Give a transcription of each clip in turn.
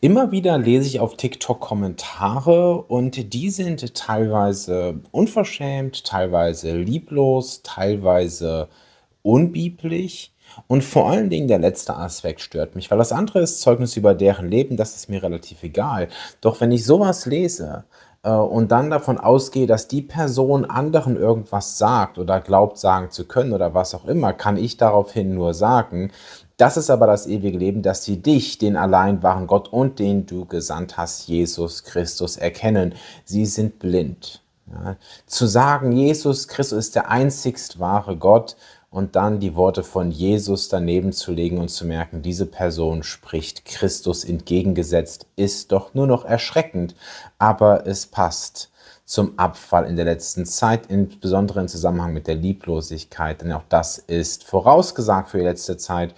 Immer wieder lese ich auf TikTok Kommentare und die sind teilweise unverschämt, teilweise lieblos, teilweise unbiblisch. Und vor allen Dingen der letzte Aspekt stört mich, weil das andere ist Zeugnis über deren Leben, das ist mir relativ egal. Doch wenn ich sowas lese äh, und dann davon ausgehe, dass die Person anderen irgendwas sagt oder glaubt sagen zu können oder was auch immer, kann ich daraufhin nur sagen, das ist aber das ewige Leben, dass sie dich, den allein wahren Gott und den du gesandt hast, Jesus Christus, erkennen. Sie sind blind. Ja. Zu sagen, Jesus Christus ist der einzigst wahre Gott und dann die Worte von Jesus daneben zu legen und zu merken, diese Person spricht Christus entgegengesetzt, ist doch nur noch erschreckend, aber es passt zum Abfall in der letzten Zeit, insbesondere im Zusammenhang mit der Lieblosigkeit, denn auch das ist vorausgesagt für die letzte Zeit.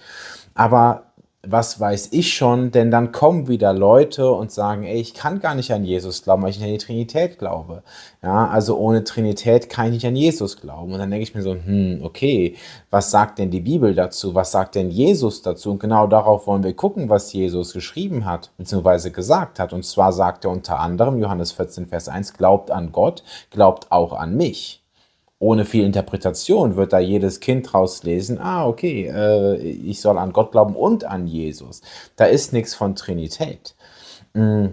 Aber was weiß ich schon, denn dann kommen wieder Leute und sagen, ey, ich kann gar nicht an Jesus glauben, weil ich nicht an die Trinität glaube. Ja, also ohne Trinität kann ich nicht an Jesus glauben. Und dann denke ich mir so, hm, okay, was sagt denn die Bibel dazu? Was sagt denn Jesus dazu? Und genau darauf wollen wir gucken, was Jesus geschrieben hat, beziehungsweise gesagt hat. Und zwar sagt er unter anderem, Johannes 14, Vers 1, glaubt an Gott, glaubt auch an mich ohne viel Interpretation wird da jedes Kind rauslesen, ah, okay, äh, ich soll an Gott glauben und an Jesus. Da ist nichts von Trinität. Mm,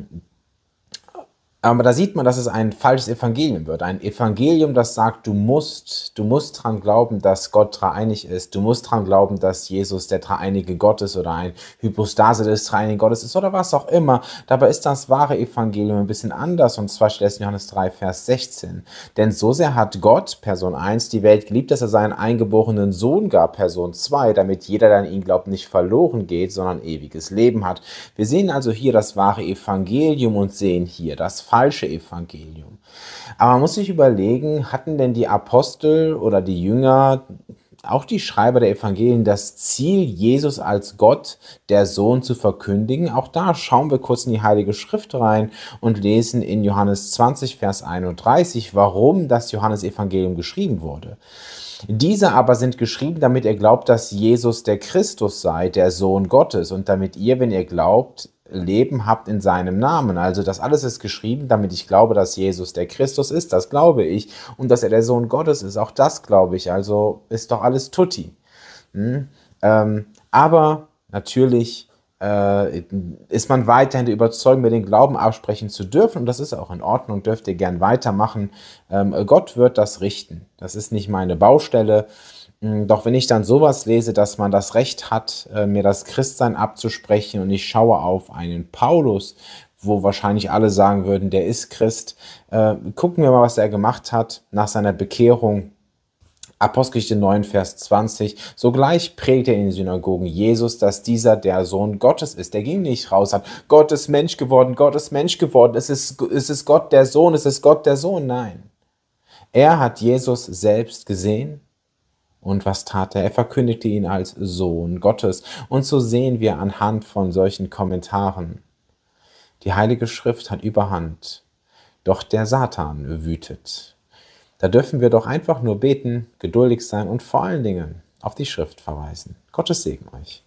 aber da sieht man, dass es ein falsches Evangelium wird. Ein Evangelium, das sagt, du musst, du musst dran glauben, dass Gott dreieinig ist. Du musst dran glauben, dass Jesus der dreieinige Gott ist oder ein Hypostase des dreieinigen Gottes ist oder was auch immer. Dabei ist das wahre Evangelium ein bisschen anders und zwar steht es in Johannes 3, Vers 16. Denn so sehr hat Gott, Person 1, die Welt geliebt, dass er seinen eingeborenen Sohn gab, Person 2, damit jeder, der an ihn glaubt, nicht verloren geht, sondern ewiges Leben hat. Wir sehen also hier das wahre Evangelium und sehen hier das falsche Evangelium. Aber man muss sich überlegen, hatten denn die Apostel oder die Jünger, auch die Schreiber der Evangelien, das Ziel, Jesus als Gott, der Sohn, zu verkündigen? Auch da schauen wir kurz in die Heilige Schrift rein und lesen in Johannes 20, Vers 31, warum das Johannesevangelium geschrieben wurde. Diese aber sind geschrieben, damit ihr glaubt, dass Jesus der Christus sei, der Sohn Gottes, und damit ihr, wenn ihr glaubt, Leben habt in seinem Namen. Also das alles ist geschrieben, damit ich glaube, dass Jesus der Christus ist, das glaube ich. Und dass er der Sohn Gottes ist, auch das glaube ich. Also ist doch alles tutti. Hm? Ähm, aber natürlich äh, ist man weiterhin der Überzeugung, mir den Glauben absprechen zu dürfen. Und das ist auch in Ordnung, dürft ihr gern weitermachen. Ähm, Gott wird das richten. Das ist nicht meine Baustelle. Hm, doch wenn ich dann sowas lese, dass man das Recht hat, äh, mir das Christsein abzusprechen und ich schaue auf einen Paulus, wo wahrscheinlich alle sagen würden, der ist Christ, äh, gucken wir mal, was er gemacht hat nach seiner Bekehrung. Apostelgeschichte 9, Vers 20. Sogleich prägte er in den Synagogen Jesus, dass dieser der Sohn Gottes ist. Der ging nicht raus, hat Gott ist Mensch geworden, Gott ist Mensch geworden, es ist, es ist Gott der Sohn, es ist Gott der Sohn. Nein. Er hat Jesus selbst gesehen und was tat er? Er verkündigte ihn als Sohn Gottes. Und so sehen wir anhand von solchen Kommentaren. Die Heilige Schrift hat Überhand, doch der Satan wütet. Da dürfen wir doch einfach nur beten, geduldig sein und vor allen Dingen auf die Schrift verweisen. Gottes Segen euch.